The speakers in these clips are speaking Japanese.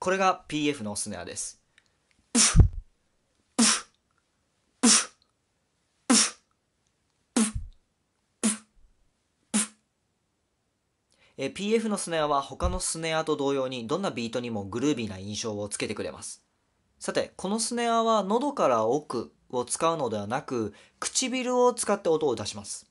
これが PF のスネアです。え PF のスネアは他のスネアと同様にどんなビートにもグルービーな印象をつけてくれます。さて、このスネアは喉から奥を使うのではなく、唇を使って音を出します。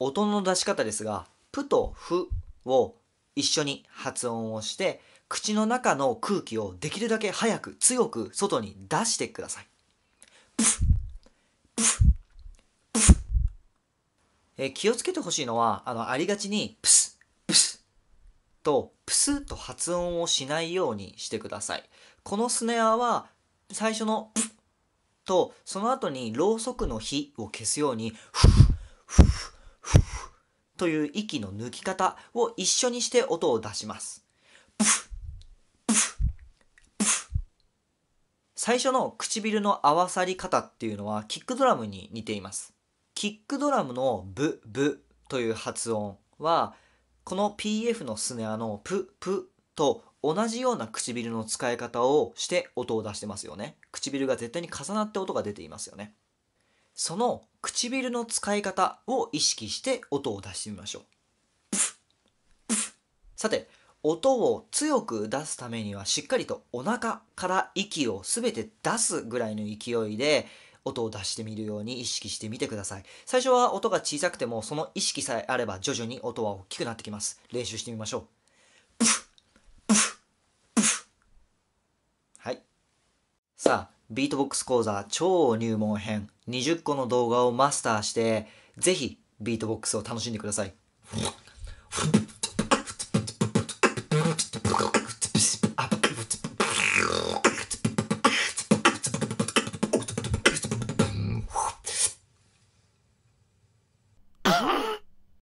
音の出し方ですが、プとフを一緒に発音をして口の中の空気をできるだけ早く強く外に出してください。え気をつけてほしいのはあのありがちにプスプスとプスと発音をしないようにしてください。このスネアは最初のプとその後にろうそくの火を消すようにフッフッという息の抜き方を一緒にして音を出します。プフプフプフ最初の唇の合わさり方っていうのはキックドラムに似ています。キックドラムのブブという発音はこの PF のスネアのププと同じような唇の使い方をして音を出してますよね唇が絶対に重なって音が出ていますよねその唇の使い方を意識して音を出してみましょう。さて、音を強く出すためにはしっかりとお腹から息を全て出すぐらいの勢いで音を出してみるように意識してみてください。最初は音が小さくてもその意識さえあれば徐々に音は大きくなってきます。練習してみましょう。はい。さあ、ビートボックス講座超入門編20個の動画をマスターして、ぜひビートボックスを楽しんでください。